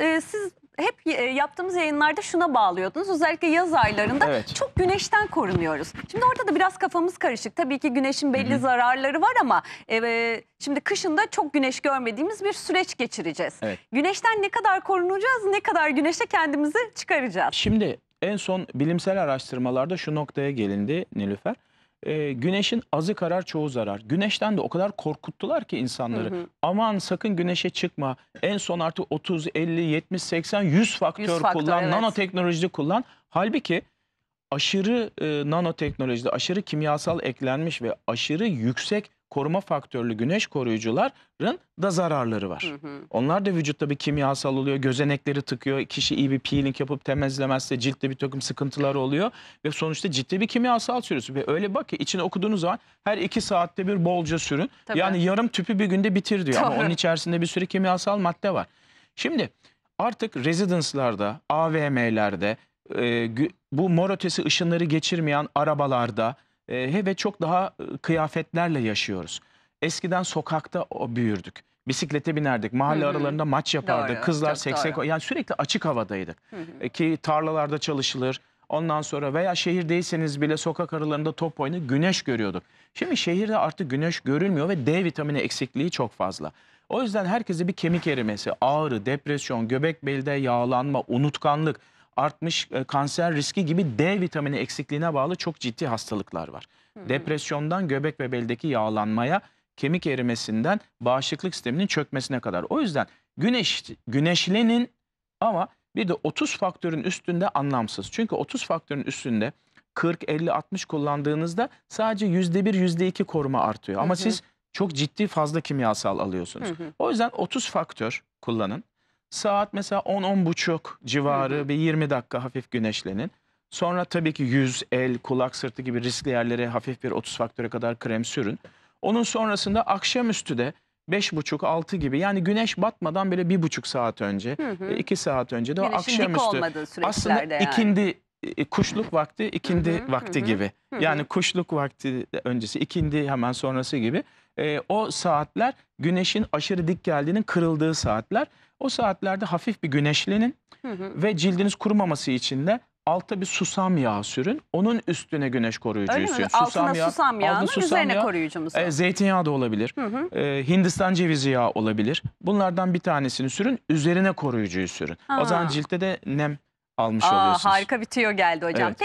e, siz hep e, yaptığımız yayınlarda şuna bağlıyordunuz. Özellikle yaz aylarında evet. çok güneşten korunuyoruz. Şimdi orada da biraz kafamız karışık. Tabii ki güneşin belli Hı -hı. zararları var ama e, şimdi kışında çok güneş görmediğimiz bir süreç geçireceğiz. Evet. Güneşten ne kadar korunacağız, ne kadar güneşe kendimizi çıkaracağız? Şimdi en son bilimsel araştırmalarda şu noktaya gelindi Nilüfer e, güneşin azı karar çoğu zarar. Güneşten de o kadar korkuttular ki insanları. Hı hı. Aman sakın güneşe çıkma. En son artık 30, 50, 70, 80, 100 faktör, 100 faktör kullan. Evet. Nanoteknolojide kullan. Halbuki aşırı e, nanoteknolojide aşırı kimyasal eklenmiş ve aşırı yüksek koruma faktörlü güneş koruyucuların da zararları var. Hı hı. Onlar da vücutta bir kimyasal oluyor. Gözenekleri tıkıyor. Kişi iyi bir peeling yapıp temizlemezse ciltte bir takım sıkıntılar oluyor. Ve sonuçta ciltte bir kimyasal sürüsü. Ve öyle bak ki içine okuduğunuz zaman her iki saatte bir bolca sürün. Tabii. Yani yarım tüpü bir günde bitir diyor. Doğru. Ama onun içerisinde bir sürü kimyasal madde var. Şimdi artık rezidanslarda, AVM'lerde e, bu mor ötesi ışınları geçirmeyen arabalarda e, ve çok daha e, kıyafetlerle yaşıyoruz. Eskiden sokakta o büyürdük. Bisiklete binerdik, mahalle Hı-hı. aralarında maç yapardık, doğru, kızlar seksek, yani sürekli açık havadaydık. Hı-hı. E, ki tarlalarda çalışılır, ondan sonra veya şehirdeyseniz bile sokak aralarında top oyunu güneş görüyorduk. Şimdi şehirde artık güneş görülmüyor ve D vitamini eksikliği çok fazla. O yüzden herkese bir kemik erimesi, ağrı, depresyon, göbek belde yağlanma, unutkanlık, artmış e, kanser riski gibi D vitamini eksikliğine bağlı çok ciddi hastalıklar var. Hmm. Depresyondan göbek ve beldeki yağlanmaya, kemik erimesinden bağışıklık sisteminin çökmesine kadar. O yüzden güneş güneşlenin ama bir de 30 faktörün üstünde anlamsız. Çünkü 30 faktörün üstünde 40, 50, 60 kullandığınızda sadece %1, %2 koruma artıyor. Ama hı hı. siz çok ciddi fazla kimyasal alıyorsunuz. Hı hı. O yüzden 30 faktör kullanın. Saat mesela 10 10 buçuk civarı bir 20 dakika hafif güneşlenin. Sonra tabii ki yüz, el, kulak sırtı gibi riskli yerlere hafif bir 30 faktöre kadar krem sürün. Onun sonrasında akşamüstü de 5.30-6 gibi yani güneş batmadan böyle 1.5 saat önce, 2 e, saat önce de o Güneşin akşamüstü aslında yani. ikindi e, kuşluk vakti ikindi hı hı, vakti hı. gibi. Hı hı. Yani kuşluk vakti öncesi ikindi hemen sonrası gibi. E, o saatler güneşin aşırı dik geldiğinin kırıldığı saatler. O saatlerde hafif bir güneşlenin hı hı. ve cildiniz kurumaması için de altta bir susam yağı sürün. Onun üstüne güneş koruyucu sürün. Mi? Susam yağı susam yağının susam üzerine yağ, koruyucu mu? E, zeytinyağı da olabilir. Hı hı. E, Hindistan cevizi yağı olabilir. Bunlardan bir tanesini sürün. Üzerine koruyucuyu sürün. Ha. O zaman ciltte de nem almış Aa, oluyorsunuz. Harika bir tüyo geldi hocam. Evet. Peki